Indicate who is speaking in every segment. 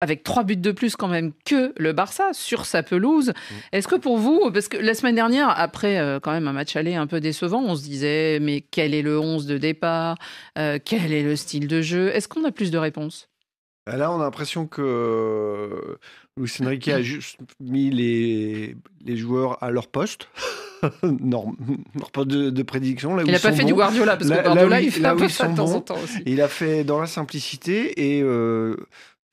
Speaker 1: avec trois buts de plus quand même que le Barça sur sa pelouse. Mm. Est-ce que pour vous, parce que la semaine dernière, après euh, quand même un match aller un peu décevant, on se disait mais quel est le 11 de départ euh, Quel est le style de jeu Est-ce qu'on a plus de réponses bah, Là, on a l'impression que
Speaker 2: euh, Luis Enrique a mm. juste mis les, les joueurs à leur poste. pas de, prédiction. Là il n'a pas fait du Guardiola, parce que Guardiola, il fait un peu ça de temps en temps aussi. Il a fait dans la simplicité et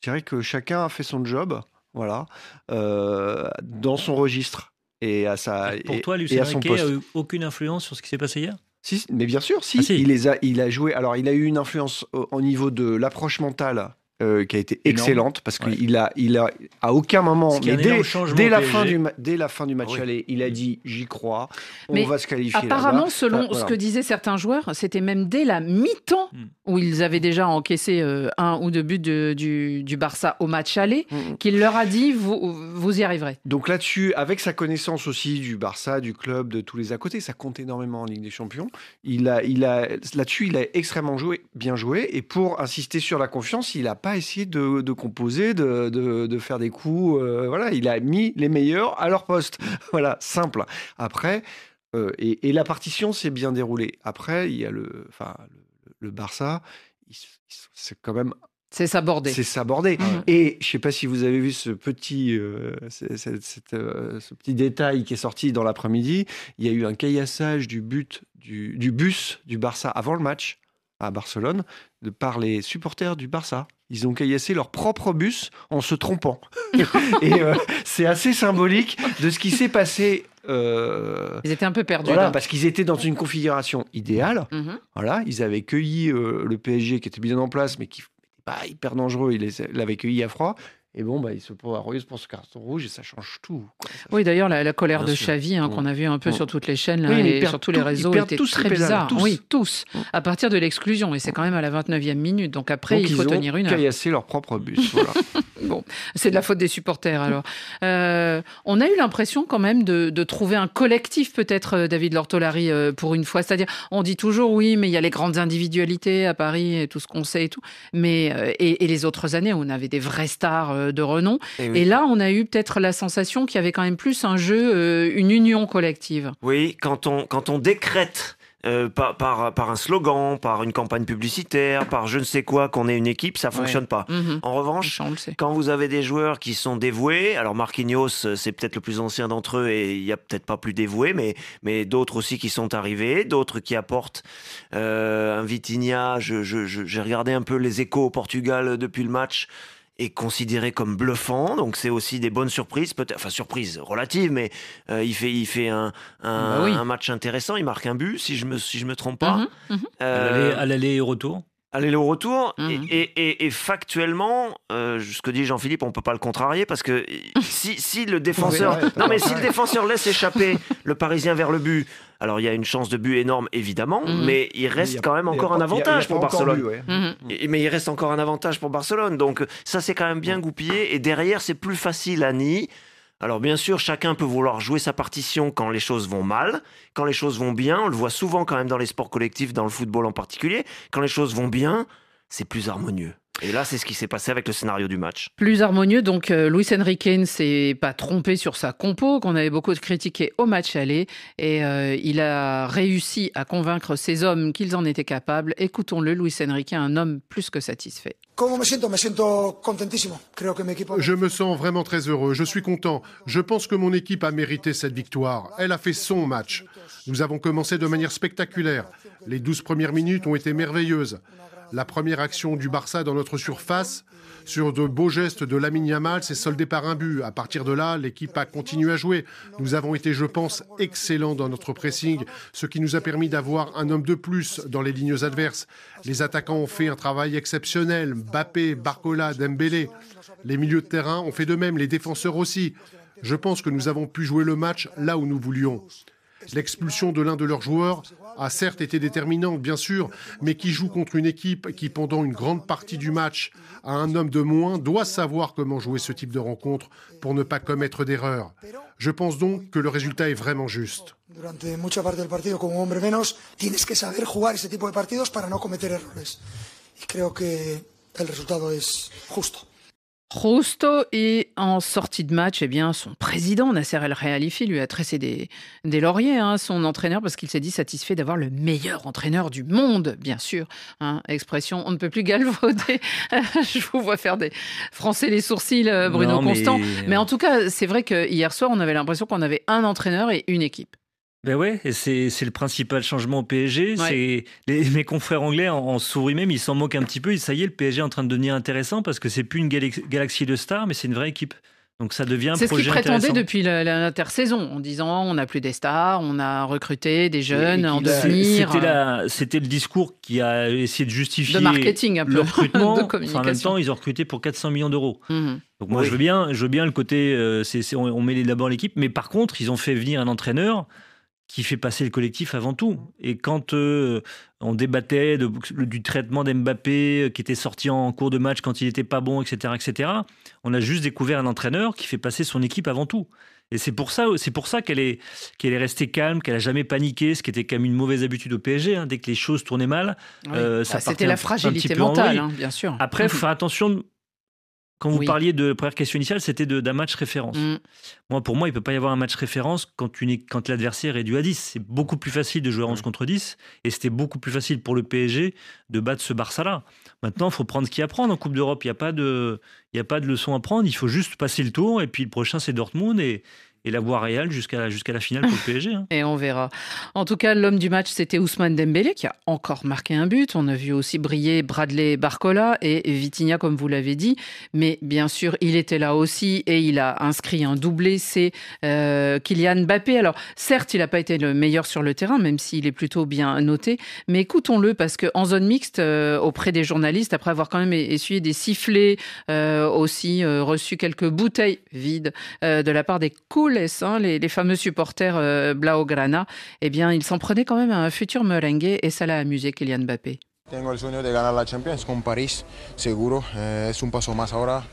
Speaker 2: je dirais que chacun a fait son job, voilà, euh, dans son registre et à sa. Et pour toi, Lucien Riquet n'a
Speaker 3: eu aucune influence sur ce qui s'est passé hier
Speaker 2: si, mais bien sûr, ah, si. Il, les a, il a joué. Alors, il a eu une influence au niveau de l'approche mentale euh, qui a été excellente parce qu'il a, il a à aucun moment, mais dès, dès, la fin du, dès, la fin du, match ah aller, il a dit j'y crois, on va se qualifier. Apparemment, selon ce que disaient
Speaker 1: certains joueurs, c'était même dès la mi-temps hmm. où ils avaient déjà encaissé euh, un ou deux buts du, Barça au match aller, hmm. qu'il leur a dit vous, y arriverez. Donc là-dessus, avec sa connaissance aussi du
Speaker 2: Barça, du club, de tous les à côté, ça compte énormément en Ligue des Champions. Il a, il a là-dessus, il a extrêmement joué, bien joué, et pour insister sur la confiance, il a pas essayé de, composer, de, de, faire des coups. Euh, voilà, il a mis les meilleurs à leur poste. voilà, simple. Après, euh, et, la partition s'est bien déroulée. Après, il y a le, enfin, le, Barça, c'est quand même c'est sabordé. C'est sabordé. Ah et je ne sais pas si vous avez vu ce petit, euh, ce petit détail qui est sorti dans l'après-midi. Il y a eu un caillassage du, but, du, du, bus du Barça avant le match à Barcelone de par les supporters du Barça ils ont caillassé leur propre bus en se trompant. et euh, c'est assez symbolique de ce qui s'est passé. Euh, ils étaient
Speaker 1: un peu perdus. parce
Speaker 2: qu'ils étaient dans une configuration idéale. Mhm. Voilà, ils avaient cueilli euh, le PSG qui était bien en place, mais qui n'était pas hyper dangereux. Ils l'avaient cueilli à froid. Et bon, bah, il se prend à pour ce carton rouge et ça change
Speaker 1: tout. oui, d'ailleurs, la, colère de chavy hein, qu'on a vu un peu sur toutes les chaînes et sur tous les réseaux, était tous très bizarre. Oui, tous. À partir de l'exclusion. Et c'est quand même à la 29e minute. Donc après, il faut tenir une. Ils caillassé leur propre bus. Voilà. bon, c'est de la faute des supporters alors. Euh, on a eu l'impression quand même de, trouver un collectif, peut-être, euh, David Lortolari, euh, pour une fois. C'est-à-dire, on dit toujours oui, mais il y a les grandes individualités à Paris et tout ce qu'on sait et tout. Mais, et, et, les autres années, on avait des vraies stars euh, de renom. Eh et, là, on a eu peut-être la sensation qu'il y avait quand même plus un jeu, euh, une union collective.
Speaker 4: Oui, quand on, quand on décrète euh, par, par, un slogan, par une campagne publicitaire, par je ne sais quoi, qu'on est une équipe, ça fonctionne pas.
Speaker 1: Mhm. En revanche, quand vous
Speaker 4: avez des joueurs qui sont dévoués, alors Marquinhos, c'est peut-être le plus ancien d'entre eux et il n'y a peut-être pas plus dévoué, mais, mais d'autres aussi qui sont arrivés, d'autres qui apportent un Vitinha. J'ai regardé un peu les échos au Portugal depuis le match est considéré comme bluffant. Donc c'est aussi des bonnes surprises, peut-être, enfin surprises relatives, mais euh, il fait, il fait un, bah un, match intéressant, il marque un but, si je me, si me trompe pas. Mhm, mhm. Euh, à l'aller et retour Aller-retour. Et, mhm. factuellement, euh, ce que dit Jean-Philippe, on ne peut pas le contrarier parce que si, le défenseur, non mais si le défenseur laisse échapper le Parisien vers le but, alors il y a une chance de but énorme évidemment, mhm. mais il reste quand même encore un avantage pour Barcelone. Mhm. mais il reste encore un avantage pour Barcelone. Donc ça c'est quand même bien goupillé. Et derrière c'est plus facile à Nîmes. Alors bien sûr, chacun peut vouloir jouer sa partition quand les choses vont mal, quand les choses vont bien, on le voit souvent quand même dans les sports collectifs, dans le football en particulier, quand les choses vont bien, c'est plus harmonieux. Et là, c'est ce qui s'est passé avec le scénario du match.
Speaker 1: Plus harmonieux, donc euh, Luis Enrique ne s'est pas trompé sur sa compo, qu'on avait beaucoup critiqué au match aller, et euh, il a réussi à convaincre ses hommes qu'ils en étaient capables. Écoutons-le, Luis Enrique, un homme plus que satisfait.
Speaker 3: Je
Speaker 2: me sens vraiment très heureux. Je suis content. Je pense que mon équipe a mérité cette victoire. Elle a fait son match. Nous avons commencé de manière spectaculaire. Les 12 premières minutes ont été merveilleuses. La première action du Barça dans notre surface, sur de beaux gestes de Lamine Yamal, s'est soldée par un but. À partir de là, l'équipe a continué à jouer. Nous avons été, je pense, excellents dans notre pressing, ce qui nous a permis d'avoir un homme de plus dans les lignes adverses. Les attaquants ont fait un travail exceptionnel. Mbappé, Barcola, Dembélé. Les milieux de terrain ont fait de même, les défenseurs aussi. Je pense que nous avons pu jouer le match là où nous voulions. L'expulsion de l'un de leurs joueurs a certes été déterminante, bien sûr, mais qui joue contre une équipe qui, pendant une grande partie du match, a un homme de moins, doit savoir comment jouer ce type de rencontre pour ne pas commettre d'erreur. Je pense donc que le résultat est vraiment juste.
Speaker 3: Durante mucha que saber jugar ese tipo de que
Speaker 1: Rousto est en sortie de match, eh bien, son président Nasser El realifi lui a tressé des, des lauriers, hein, son entraîneur, parce qu'il s'est dit satisfait d'avoir le meilleur entraîneur du monde, bien sûr. Hein. expression, on ne peut plus galvauder. Je vous vois faire des français les sourcils, euh, Bruno Constant. Mais... Euh, mais en tout cas, c'est vrai qu'hier soir, on avait l'impression qu'on avait un entraîneur et une équipe.
Speaker 3: Ben ouais, et c'est, c'est le principal changement au PSG. C'est mes confrères anglais en, sourient même, ils s'en moquent un petit peu. ça y est, le PSG est en train de devenir intéressant parce que c'est plus une galaxie, de stars, mais c'est une vraie équipe. Donc ça devient un C'est ce qu'ils prétendaient depuis
Speaker 1: l'intersaison, en disant on n'a plus des stars, on a recruté des jeunes en devenir. C'était, euh,
Speaker 3: la, c'était le discours qui a essayé de justifier le marketing un le recrutement. en même temps, ils ont recruté pour 400 millions d'euros. Mhm. Donc moi, je, veux bien, je veux bien le côté, euh, c'est, on, met d'abord l'équipe, mais par contre, ils ont fait venir un entraîneur qui fait passer le collectif avant tout. Et quand euh, on débattait de, du traitement d'Mbappé euh, qui était sorti en cours de match quand il n'était pas bon, etc., etc., on a juste découvert un entraîneur qui fait passer son équipe avant tout. Et c'est pour ça, c'est pour ça qu'elle est, qu'elle est restée calme, qu'elle a jamais paniqué, ce qui était quand même une mauvaise habitude au PSG. Hein. dès que les choses tournaient mal, ça C'était la fragilité mentale, bien sûr. Après, il mhm. faut faire attention quand vous parliez de la première question initiale, c'était d'un match référence. Mm. Moi, pour moi, il ne peut pas y avoir un match référence quand, l'adversaire est dû à 10. C'est beaucoup plus facile de jouer 11 mm. contre 10. Et c'était beaucoup plus facile pour le PSG de battre ce Barça-là. Maintenant, il faut prendre ce qu'il y a à prendre en Coupe d'Europe. Il n'y a, pas de, il a pas de leçon à prendre. Il faut juste passer le tour. Et puis le prochain, c'est Dortmund. Et, et la voie réelle jusqu'à la, la finale pour le PSG.
Speaker 1: Hein. et on verra. En tout cas, l'homme du match, c'était Ousmane Dembélé qui a encore marqué un but. On a vu aussi briller Bradley Barcola et Vitinha, comme vous l'avez dit. Mais bien sûr, il était là aussi et il a inscrit un doublé. C'est euh, Kylian Mbappé. Alors, certes, il n'a pas été le meilleur sur le terrain, même s'il est plutôt bien noté. Mais écoutons-le parce qu'en zone mixte, euh, auprès des journalistes, après avoir quand même essuyé des sifflets, euh, aussi reçu quelques bouteilles vides de la part des cool laisse, hein, les, les, fameux supporters euh, Blaugrana, eh bien, ils s'en prenaient quand même à un futur merengue et ça l'a amusé Kylian Mbappé.
Speaker 5: Tengo el sueño de ganar la Champions con París, seguro. Eh, es un paso más ahora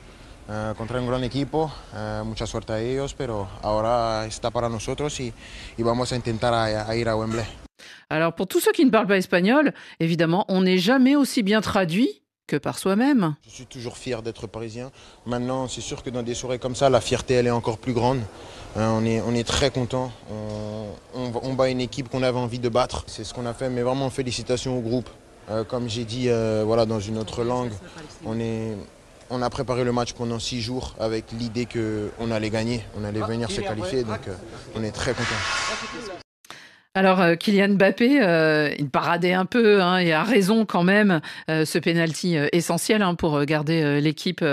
Speaker 5: eh, contra un gran equipo. Eh, mucha suerte a ellos, pero ahora está para nosotros y,
Speaker 1: y vamos a intentar a, a ir a Wembley. Alors, pour tous ceux qui ne parlent pas espagnol, évidemment, on n'est jamais aussi bien traduit par soi-même.
Speaker 5: Je suis toujours fier d'être parisien. Maintenant, c'est sûr que dans des soirées comme ça, la fierté, elle est encore plus grande. Hein, on, est, on est très content. On, bat une équipe qu'on avait envie de battre. C'est ce qu'on a fait, mais vraiment félicitations au groupe. Euh, comme j'ai dit, euh, voilà, dans une autre langue, on est on a préparé le match pendant six jours avec l'idée qu'on allait gagner, on allait ah, venir se qualifier, donc euh, on est très content. Ah,
Speaker 1: alors euh, Kylian Mbappé, euh, il paradait un peu hein, et a raison quand même. Euh, ce penalty essentiel hein, pour garder l'équipe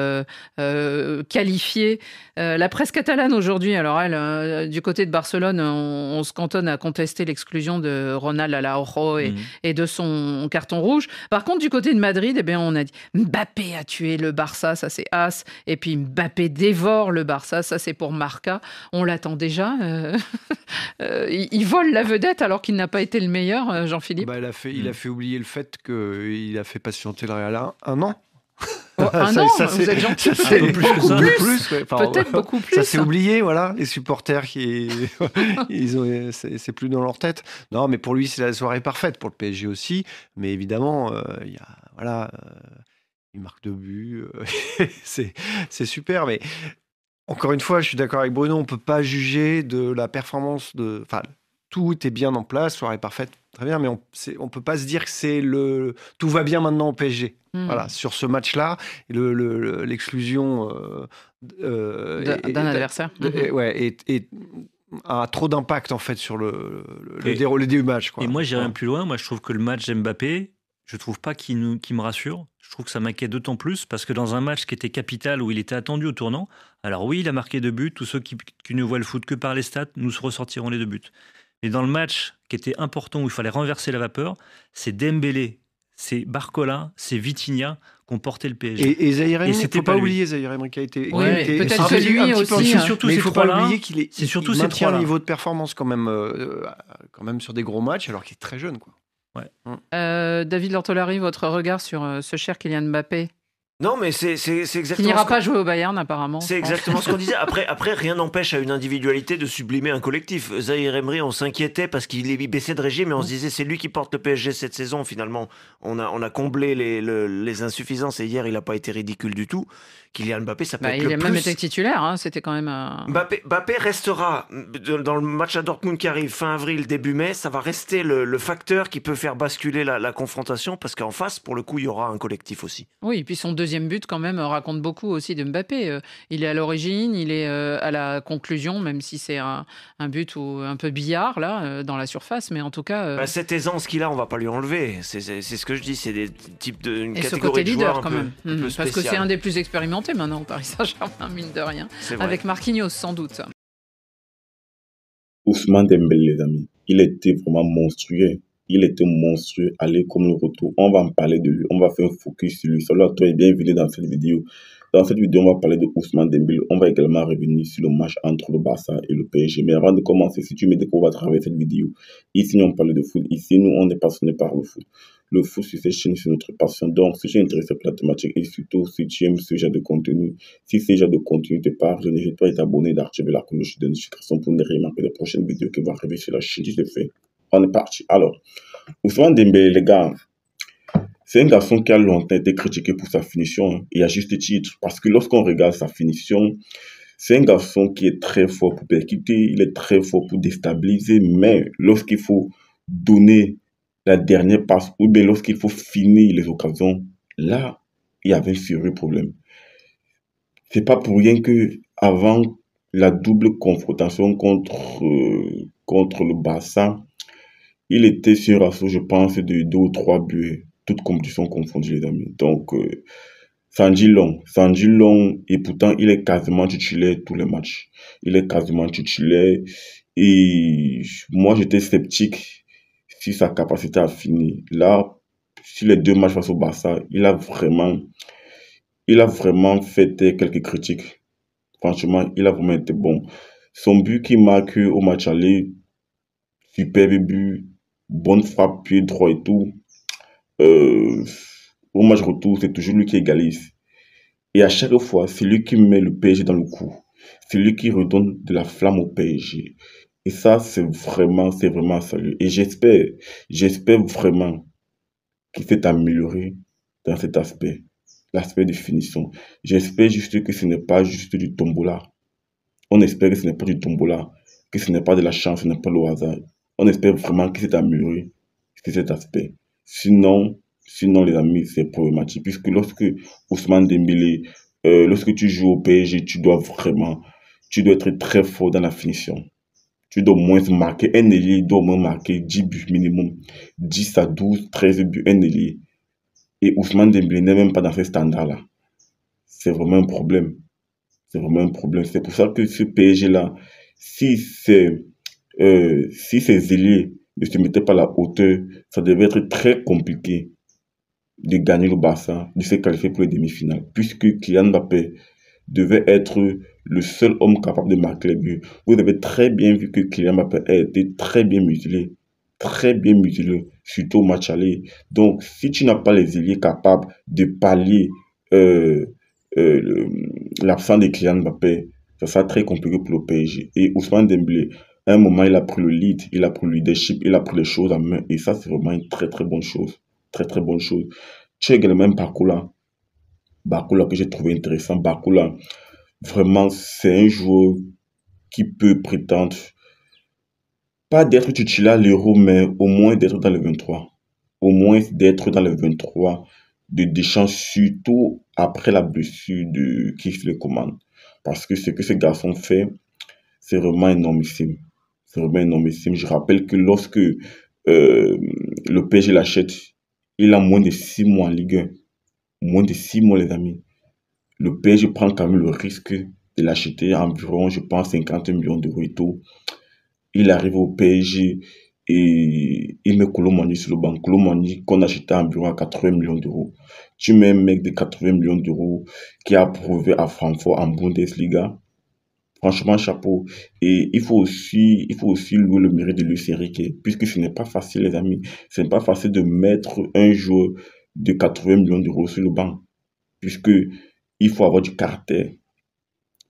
Speaker 1: qualifiée. la presse catalane aujourd'hui, alors elle, du côté de Barcelone, on, se cantonne à contester l'exclusion de Ronald à et, mhm. et, de son carton rouge. Par contre, du côté de Madrid, eh bien, on a dit Mbappé a tué le Barça, ça c'est as. Et puis Mbappé dévore le Barça, ça c'est pour Marca. On l'attend déjà. il, il vole la vedette alors qu'il n'a pas été le meilleur, euh, Jean-Philippe bah, il, a fait, il a hmm. fait
Speaker 2: oublier le fait qu'il a fait patienter le Real un an. un an, oh, vous êtes gentil. C'est plus. Peut-être beaucoup plus. Ça s'est oublié, voilà. Les supporters, qui, ils ont, c'est plus dans leur tête. Non, mais pour lui, c'est la soirée parfaite. Pour le PSG aussi. Mais évidemment, euh, il y a, voilà, euh, marque deux buts. c'est super. Mais encore une fois, je suis d'accord avec Bruno. On peut pas juger de la performance de, enfin, tout est bien en place, soirée parfaite, très bien, mais on ne peut pas se dire que c'est le tout va bien maintenant au PSG. Hmm. Voilà, sur ce match-là, l'exclusion euh,
Speaker 3: euh,
Speaker 2: d'un adversaire. Mhm. a trop d'impact en fait
Speaker 3: sur le, le, déroulé du match. Et moi, j'irai ouais. plus loin. Moi, je trouve que le match Mbappé, je trouve pas qu'il me rassure. Je trouve que ça m'inquiète d'autant plus parce que dans un match qui était capital où il était attendu au tournant, alors oui, il a marqué deux buts. Tous ceux qui, qui ne voient le foot que par les stats, nous ressortirons les deux buts. Et dans le match qui était important où il fallait renverser la vapeur, c'est Dembélé, c'est Barcola, c'est Vitinha qui ont porté le PSG. Et, et Zaire il ne faut pas, pas oublier
Speaker 2: Zaire qui a été. Oui, peut-être c'est lui aussi. Hein. C'est surtout mais il faut pas oublier qu'il est. C'est surtout il maintient ces un niveau
Speaker 3: de performance quand même,
Speaker 2: euh, quand même sur des gros matchs alors qu'il est très jeune quoi. Mm.
Speaker 1: Euh, David Lortolari, votre regard sur euh, ce cher Kylian Mbappé non, mais c'est
Speaker 4: exactement.
Speaker 1: Il n'ira pas jouer au Bayern, apparemment. C'est exactement ce qu'on disait.
Speaker 4: Après, après rien n'empêche à une individualité de sublimer un collectif. Zahir Emery, on s'inquiétait parce qu'il est baissait de régime et on se disait c'est lui qui porte le PSG cette saison. Finalement, on a, on a comblé les, insuffisances et hier, il n'a pas été ridicule du tout. Kylian Mbappé, ça peut bah, être Il le a même été
Speaker 1: titulaire, hein. c'était quand même. Un... Euh,
Speaker 4: Mbappé, restera dans le match à Dortmund qui arrive fin avril, début mai. Ça va rester le, facteur qui peut faire basculer la, la confrontation parce qu'en face, pour le coup, il y aura un collectif aussi.
Speaker 1: Oui, et puis son deuxième deuxième but, quand même, raconte beaucoup aussi de Mbappé. Euh, il est à l'origine, il est euh, à la conclusion, même si c'est un, but ou un peu billard, là, euh, dans la surface. Mais en tout cas. Bah,
Speaker 4: cette aisance qu'il a, on va pas lui enlever. C'est ce que je dis. C'est des types de. Une et catégorie ce côté
Speaker 1: leader, quand même. Mmh, parce que c'est un des plus expérimentés maintenant, au Paris Saint-Germain, mine de rien. Avec Marquinhos, sans doute.
Speaker 5: Ousmane Dembélé, les amis, il était vraiment monstrueux il était monstrueux, allez comme le retour. On va en parler de lui, on va faire un focus sur lui. Salut à toi et bienvenue dans cette vidéo. Dans cette vidéo, on va parler de Ousmane Dembélé. On va également revenir sur le match entre le Barça et le PSG. Mais avant de commencer, si tu me découvres à travers cette vidéo, ici on parle de foot. Ici, nous, on est passionné par le foot. Le foot sur cette chaîne, c'est notre passion. Donc, si tu es intéressé par la thématique et surtout si tu aimes ce genre de contenu, si ce genre de contenu te parle, n'hésite pas à t'abonner, d'activer la cloche de notification pour ne rien manquer des prochaines vidéos qui vont arriver sur la chaîne. Je fait. fais on est parti. Alors, Ousmane Dembélé, les gars, c'est un garçon qui a longtemps été critiqué pour sa finition, hein, et à juste titre, parce que lorsqu'on regarde sa finition, c'est un garçon qui est très fort pour percuter, il est très fort pour déstabiliser, mais lorsqu'il faut donner la dernière passe, ou bien lorsqu'il faut finir les occasions, là, il y avait un sérieux problème. C'est pas pour rien que avant la double confrontation contre, euh, contre le bassin, il était sur un ratio, je pense, de deux ou trois buts, toutes compétitions confondues, les amis. Donc, euh, Long, Sanji Long, et pourtant, il est quasiment titulaire tous les matchs. Il est quasiment titulaire. Et moi, j'étais sceptique si sa capacité a fini. Là, sur les deux matchs face au Barça, il a vraiment, il a vraiment fait quelques critiques. Franchement, il a vraiment été bon. Son but qui marque au match aller, superbe but, bonne frappe, pied droit et tout. Euh, au match retour, c'est toujours lui qui égalise. Et à chaque fois, c'est lui qui met le PSG dans le coup. C'est lui qui redonne de la flamme au PSG. Et ça, c'est vraiment, c'est vraiment salut. Et j'espère, j'espère vraiment qu'il s'est amélioré dans cet aspect, l'aspect de finition. J'espère juste que ce n'est pas juste du tombola. On espère que ce n'est pas du tombola, que ce n'est pas de la chance, ce n'est pas le hasard on espère vraiment qu'il s'est amélioré C'est cet aspect. Sinon, sinon les amis, c'est problématique. Puisque lorsque Ousmane Dembélé, euh, lorsque tu joues au PSG, tu dois vraiment, tu dois être très fort dans la finition. Tu dois au moins marquer, un ailier doit au moins marquer 10 buts minimum. 10 à 12, 13 buts, un Et Ousmane Dembélé n'est même pas dans ce standard-là. C'est vraiment un problème. C'est vraiment un problème. C'est pour ça que ce PSG-là, si c'est euh, si ces ailiers ne se mettaient pas à la hauteur, ça devait être très compliqué de gagner le bassin, de se qualifier pour les demi-finales, puisque Kylian Mbappé devait être le seul homme capable de marquer les buts. Vous avez très bien vu que Kylian Mbappé a été très bien mutilé, très bien mutilé, surtout au match aller. Donc, si tu n'as pas les ailiers capables de pallier euh, euh, l'absence de Kylian Mbappé, ça sera très compliqué pour le PSG. Et Ousmane Dembélé, un moment, il a pris le lead, il a pris le leadership, il a pris les choses en main. Et ça, c'est vraiment une très, très bonne chose. Très, très bonne chose. Check le même Bakula. Bakula que j'ai trouvé intéressant. Bakula, vraiment, c'est un joueur qui peut prétendre, pas d'être titulaire l'euro, mais au moins d'être dans le 23. Au moins d'être dans le 23 de Deschamps, surtout après la blessure de Kiss le commande. Parce que ce que ce garçon fait, c'est vraiment énormissime. C'est vraiment Je rappelle que lorsque euh, le PSG l'achète, il a moins de 6 mois en Ligue 1. Moins de 6 mois, les amis. Le PSG prend quand même le risque de l'acheter environ, je pense, 50 millions d'euros et tout. Il arrive au PSG et il met Colomani sur le banc. Colomani qu'on achetait à environ 80 millions d'euros. Tu mets un mec de 80 millions d'euros qui a prouvé à Francfort en Bundesliga Franchement, chapeau. Et il faut aussi, il faut aussi louer le mérite de Lucien Enrique, puisque ce n'est pas facile, les amis. Ce n'est pas facile de mettre un joueur de 80 millions d'euros sur le banc, puisque il faut avoir du caractère.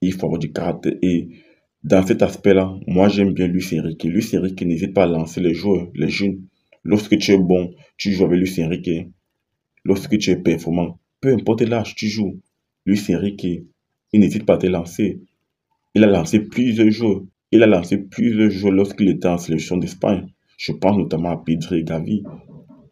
Speaker 5: Il faut avoir du caractère. Et dans cet aspect-là, moi, j'aime bien Lucien Enrique. Lucien Enrique n'hésite pas à lancer les joueurs, les jeunes. Lorsque tu es bon, tu joues avec Lucien Enrique. Lorsque tu es performant, peu importe l'âge, tu joues. Lucien Enrique, il n'hésite pas à te lancer. Il a lancé plusieurs jeux. Il a lancé plusieurs jeux lorsqu'il était en sélection d'Espagne. Je pense notamment à Pedro Gavi.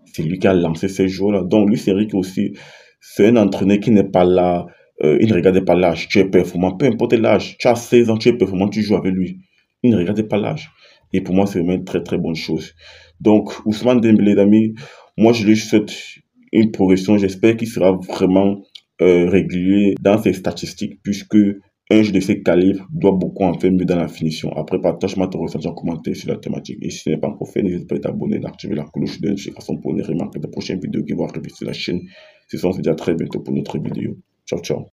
Speaker 5: C'est lui qui a lancé ces jeux là Donc, lui, c'est Rick aussi. C'est un entraîneur qui n'est pas là. Euh, il ne regardait pas l'âge. Tu es performant. Peu importe l'âge. Tu as 16 ans, tu es performant, tu joues avec lui. Il ne regardait pas l'âge. Et pour moi, c'est vraiment une très, très bonne chose. Donc, Ousmane Dembélé, d'amis, moi, je lui souhaite une progression. J'espère qu'il sera vraiment euh, régulier dans ses statistiques, puisque un jeu de ces calibre doit beaucoup en faire mieux dans la finition. Après, partage-moi ton ressenti en commentaire sur la thématique. Et si ce n'est pas encore fait, n'hésite pas à t'abonner, d'activer la cloche de notification pour ne remarquer de prochaines vidéos qui vont arriver sur la chaîne. Ce sont à très bientôt pour notre vidéo. Ciao, ciao.